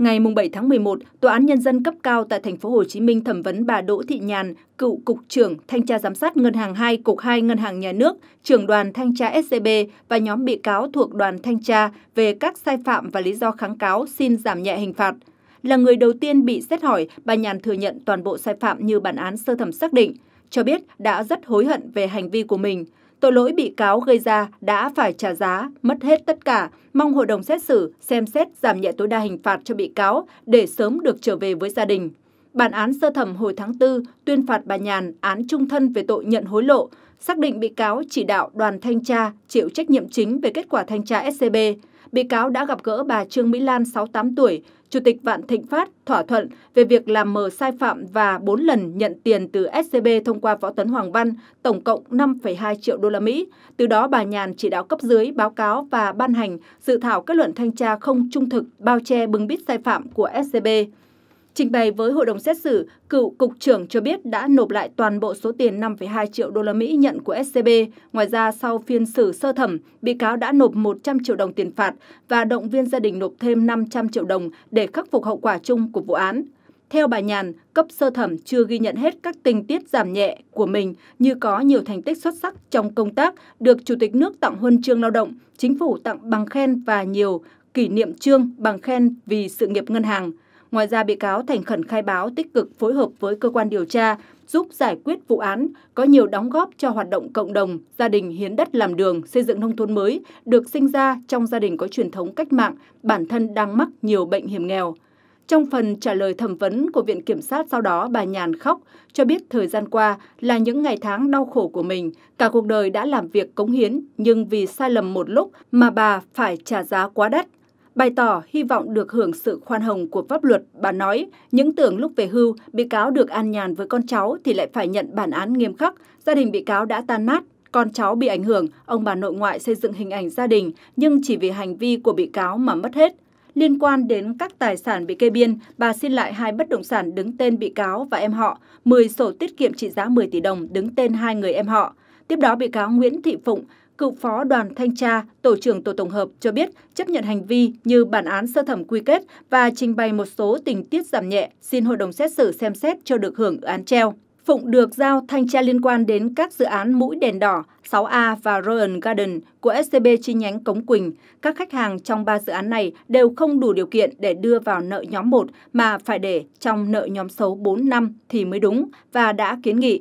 Ngày 7 tháng 11, Tòa án Nhân dân cấp cao tại thành phố Hồ Chí Minh thẩm vấn bà Đỗ Thị Nhàn, cựu Cục trưởng Thanh tra Giám sát Ngân hàng 2, Cục 2 Ngân hàng Nhà nước, trưởng đoàn Thanh tra SCB e và nhóm bị cáo thuộc đoàn Thanh tra về các sai phạm và lý do kháng cáo xin giảm nhẹ hình phạt. Là người đầu tiên bị xét hỏi, bà Nhàn thừa nhận toàn bộ sai phạm như bản án sơ thẩm xác định, cho biết đã rất hối hận về hành vi của mình – tội lỗi bị cáo gây ra đã phải trả giá, mất hết tất cả, mong hội đồng xét xử xem xét giảm nhẹ tối đa hình phạt cho bị cáo để sớm được trở về với gia đình. Bản án sơ thẩm hồi tháng 4 tuyên phạt bà Nhàn án trung thân về tội nhận hối lộ, xác định bị cáo chỉ đạo đoàn thanh tra chịu trách nhiệm chính về kết quả thanh tra SCB, bị cáo đã gặp gỡ bà Trương Mỹ Lan 68 tuổi, Chủ tịch Vạn Thịnh Phát thỏa thuận về việc làm mờ sai phạm và 4 lần nhận tiền từ SCB thông qua Võ Tấn Hoàng Văn, tổng cộng 5,2 triệu đô la Mỹ. Từ đó bà Nhàn chỉ đạo cấp dưới báo cáo và ban hành dự thảo kết luận thanh tra không trung thực bao che bưng bít sai phạm của SCB. Trình bày với hội đồng xét xử, cựu cục trưởng cho biết đã nộp lại toàn bộ số tiền 5,2 triệu đô la Mỹ nhận của SCB. Ngoài ra, sau phiên xử sơ thẩm, bị cáo đã nộp 100 triệu đồng tiền phạt và động viên gia đình nộp thêm 500 triệu đồng để khắc phục hậu quả chung của vụ án. Theo bà Nhàn, cấp sơ thẩm chưa ghi nhận hết các tình tiết giảm nhẹ của mình như có nhiều thành tích xuất sắc trong công tác, được Chủ tịch nước tặng huân chương lao động, chính phủ tặng bằng khen và nhiều kỷ niệm trương bằng khen vì sự nghiệp ngân hàng. Ngoài ra, bị cáo thành khẩn khai báo tích cực phối hợp với cơ quan điều tra, giúp giải quyết vụ án, có nhiều đóng góp cho hoạt động cộng đồng, gia đình hiến đất làm đường, xây dựng nông thôn mới, được sinh ra trong gia đình có truyền thống cách mạng, bản thân đang mắc nhiều bệnh hiểm nghèo. Trong phần trả lời thẩm vấn của Viện Kiểm sát sau đó, bà Nhàn khóc, cho biết thời gian qua là những ngày tháng đau khổ của mình. Cả cuộc đời đã làm việc cống hiến, nhưng vì sai lầm một lúc mà bà phải trả giá quá đắt. Bày tỏ hy vọng được hưởng sự khoan hồng của pháp luật, bà nói, những tưởng lúc về hưu, bị cáo được an nhàn với con cháu thì lại phải nhận bản án nghiêm khắc, gia đình bị cáo đã tan nát, con cháu bị ảnh hưởng, ông bà nội ngoại xây dựng hình ảnh gia đình nhưng chỉ vì hành vi của bị cáo mà mất hết. Liên quan đến các tài sản bị kê biên, bà xin lại hai bất động sản đứng tên bị cáo và em họ, 10 sổ tiết kiệm trị giá 10 tỷ đồng đứng tên hai người em họ. Tiếp đó bị cáo Nguyễn Thị Phụng cựu phó đoàn thanh tra, tổ trưởng tổ tổng hợp cho biết chấp nhận hành vi như bản án sơ thẩm quy kết và trình bày một số tình tiết giảm nhẹ, xin hội đồng xét xử xem xét cho được hưởng án treo. Phụng được giao thanh tra liên quan đến các dự án mũi đèn đỏ 6A và Royal Garden của SCB chi nhánh Cống Quỳnh. Các khách hàng trong ba dự án này đều không đủ điều kiện để đưa vào nợ nhóm 1 mà phải để trong nợ nhóm xấu 4 năm thì mới đúng và đã kiến nghị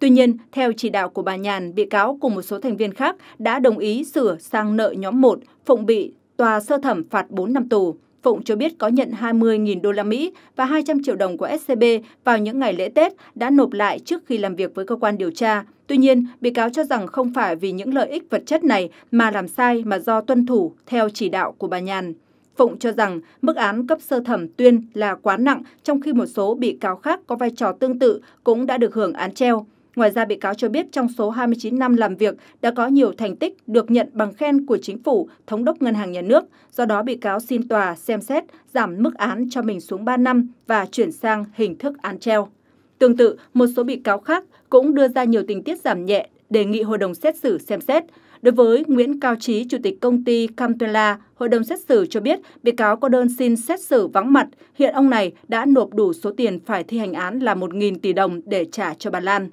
Tuy nhiên, theo chỉ đạo của bà Nhàn, bị cáo cùng một số thành viên khác đã đồng ý sửa sang nợ nhóm 1, Phụng bị tòa sơ thẩm phạt 4 năm tù. Phụng cho biết có nhận 20.000 đô la Mỹ và 200 triệu đồng của SCB vào những ngày lễ Tết đã nộp lại trước khi làm việc với cơ quan điều tra. Tuy nhiên, bị cáo cho rằng không phải vì những lợi ích vật chất này mà làm sai mà do tuân thủ theo chỉ đạo của bà Nhàn. Phụng cho rằng mức án cấp sơ thẩm tuyên là quá nặng trong khi một số bị cáo khác có vai trò tương tự cũng đã được hưởng án treo. Ngoài ra, bị cáo cho biết trong số 29 năm làm việc đã có nhiều thành tích được nhận bằng khen của chính phủ, thống đốc ngân hàng nhà nước. Do đó, bị cáo xin tòa xem xét giảm mức án cho mình xuống 3 năm và chuyển sang hình thức án treo. Tương tự, một số bị cáo khác cũng đưa ra nhiều tình tiết giảm nhẹ đề nghị hội đồng xét xử xem xét. Đối với Nguyễn Cao Trí, Chủ tịch công ty Camtela, hội đồng xét xử cho biết bị cáo có đơn xin xét xử vắng mặt. Hiện ông này đã nộp đủ số tiền phải thi hành án là 1.000 tỷ đồng để trả cho bà Lan.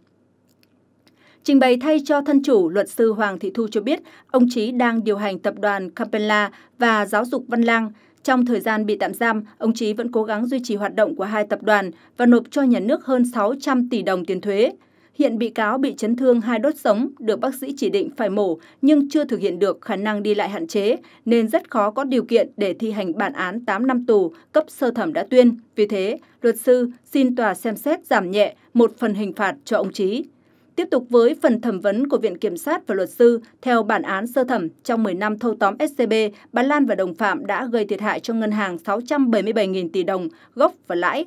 Trình bày thay cho thân chủ, luật sư Hoàng Thị Thu cho biết, ông Chí đang điều hành tập đoàn Campella và giáo dục Văn Lang. Trong thời gian bị tạm giam, ông Chí vẫn cố gắng duy trì hoạt động của hai tập đoàn và nộp cho nhà nước hơn 600 tỷ đồng tiền thuế. Hiện bị cáo bị chấn thương hai đốt sống, được bác sĩ chỉ định phải mổ nhưng chưa thực hiện được khả năng đi lại hạn chế, nên rất khó có điều kiện để thi hành bản án 8 năm tù cấp sơ thẩm đã tuyên. Vì thế, luật sư xin tòa xem xét giảm nhẹ một phần hình phạt cho ông Chí. Tiếp tục với phần thẩm vấn của Viện Kiểm sát và luật sư, theo bản án sơ thẩm, trong 10 năm thâu tóm SCB, bà Lan và đồng phạm đã gây thiệt hại cho ngân hàng 677.000 tỷ đồng, gốc và lãi.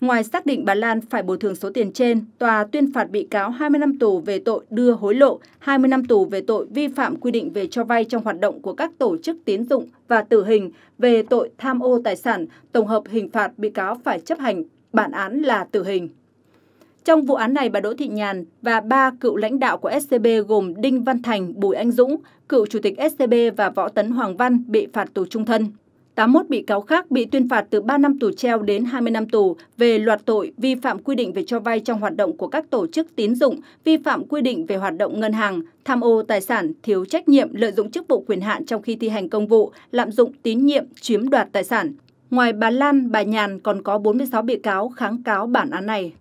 Ngoài xác định bà Lan phải bồi thường số tiền trên, tòa tuyên phạt bị cáo 20 năm tù về tội đưa hối lộ, 20 năm tù về tội vi phạm quy định về cho vay trong hoạt động của các tổ chức tín dụng và tử hình về tội tham ô tài sản, tổng hợp hình phạt bị cáo phải chấp hành bản án là tử hình. Trong vụ án này, bà Đỗ Thị Nhàn và ba cựu lãnh đạo của SCB gồm Đinh Văn Thành, Bùi Anh Dũng, cựu chủ tịch SCB và Võ Tấn Hoàng Văn bị phạt tù trung thân. 81 bị cáo khác bị tuyên phạt từ 3 năm tù treo đến 20 năm tù về loạt tội vi phạm quy định về cho vay trong hoạt động của các tổ chức tín dụng, vi phạm quy định về hoạt động ngân hàng, tham ô tài sản, thiếu trách nhiệm lợi dụng chức vụ quyền hạn trong khi thi hành công vụ, lạm dụng tín nhiệm, chiếm đoạt tài sản. Ngoài bà Lan, bà Nhàn còn có 46 bị cáo kháng cáo bản án này.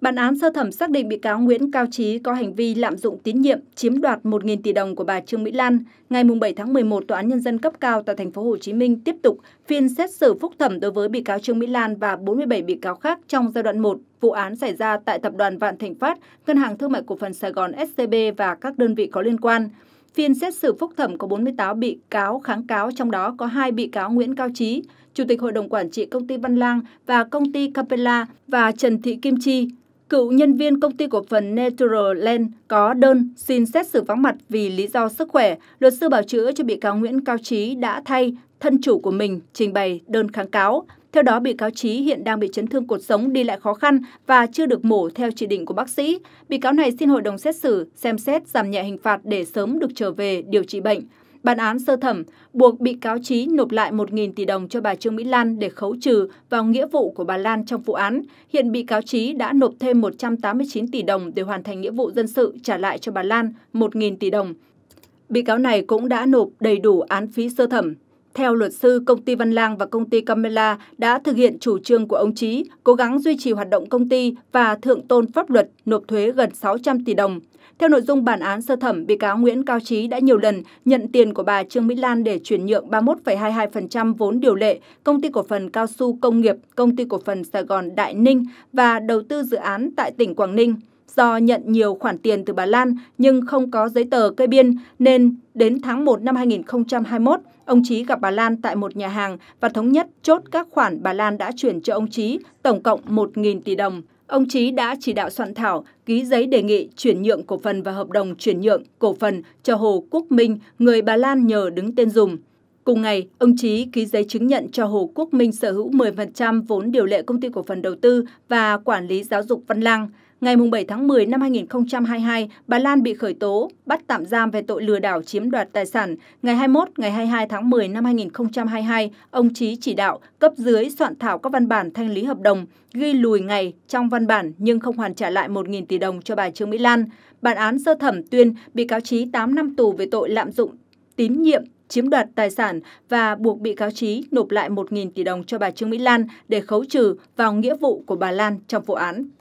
Bản án sơ thẩm xác định bị cáo Nguyễn Cao Trí có hành vi lạm dụng tín nhiệm chiếm đoạt 1.000 tỷ đồng của bà Trương Mỹ Lan. Ngày 7 tháng 11, Tòa án Nhân dân cấp cao tại thành phố Hồ Chí Minh tiếp tục phiên xét xử phúc thẩm đối với bị cáo Trương Mỹ Lan và 47 bị cáo khác trong giai đoạn 1 vụ án xảy ra tại Tập đoàn Vạn Thịnh Phát, Ngân hàng Thương mại Cổ phần Sài Gòn SCB và các đơn vị có liên quan. Phiên xét xử phúc thẩm có 48 bị cáo kháng cáo, trong đó có hai bị cáo Nguyễn Cao Trí, Chủ tịch Hội đồng Quản trị Công ty Văn Lang và Công ty Capella và Trần Thị Kim Chi, cựu nhân viên công ty cổ phần Natural Land có đơn xin xét xử vắng mặt vì lý do sức khỏe, luật sư bảo chữa cho bị cáo Nguyễn Cao Trí đã thay thân chủ của mình trình bày đơn kháng cáo. Theo đó, bị cáo Trí hiện đang bị chấn thương cột sống đi lại khó khăn và chưa được mổ theo chỉ định của bác sĩ. Bị cáo này xin hội đồng xét xử xem xét giảm nhẹ hình phạt để sớm được trở về điều trị bệnh. Bản án sơ thẩm buộc bị cáo Trí nộp lại 1.000 tỷ đồng cho bà Trương Mỹ Lan để khấu trừ vào nghĩa vụ của bà Lan trong vụ án. Hiện bị cáo Trí đã nộp thêm 189 tỷ đồng để hoàn thành nghĩa vụ dân sự trả lại cho bà Lan 1.000 tỷ đồng. Bị cáo này cũng đã nộp đầy đủ án phí sơ thẩm theo luật sư, công ty Văn Lang và công ty Camela đã thực hiện chủ trương của ông Chí, cố gắng duy trì hoạt động công ty và thượng tôn pháp luật nộp thuế gần 600 tỷ đồng. Theo nội dung bản án sơ thẩm, bị cáo Nguyễn Cao Trí đã nhiều lần nhận tiền của bà Trương Mỹ Lan để chuyển nhượng 31,22% vốn điều lệ công ty cổ phần cao su công nghiệp, công ty cổ phần Sài Gòn Đại Ninh và đầu tư dự án tại tỉnh Quảng Ninh do nhận nhiều khoản tiền từ bà Lan nhưng không có giấy tờ kê biên nên đến tháng 1 năm 2021, ông Chí gặp bà Lan tại một nhà hàng và thống nhất chốt các khoản bà Lan đã chuyển cho ông Chí, tổng cộng 1.000 tỷ đồng. Ông Chí đã chỉ đạo soạn thảo, ký giấy đề nghị chuyển nhượng cổ phần và hợp đồng chuyển nhượng cổ phần cho Hồ Quốc Minh, người bà Lan nhờ đứng tên dùng. Cùng ngày, ông Chí ký giấy chứng nhận cho Hồ Quốc Minh sở hữu 10% vốn điều lệ công ty cổ phần đầu tư và quản lý giáo dục Văn Lang. Ngày 7 tháng 10 năm 2022, bà Lan bị khởi tố, bắt tạm giam về tội lừa đảo chiếm đoạt tài sản. Ngày 21, ngày 22 tháng 10 năm 2022, ông Chí chỉ đạo cấp dưới soạn thảo các văn bản thanh lý hợp đồng, ghi lùi ngày trong văn bản nhưng không hoàn trả lại 1.000 tỷ đồng cho bà Trương Mỹ Lan. Bản án sơ thẩm tuyên bị cáo Chí 8 năm tù về tội lạm dụng tín nhiệm chiếm đoạt tài sản và buộc bị cáo Chí nộp lại 1.000 tỷ đồng cho bà Trương Mỹ Lan để khấu trừ vào nghĩa vụ của bà Lan trong vụ án.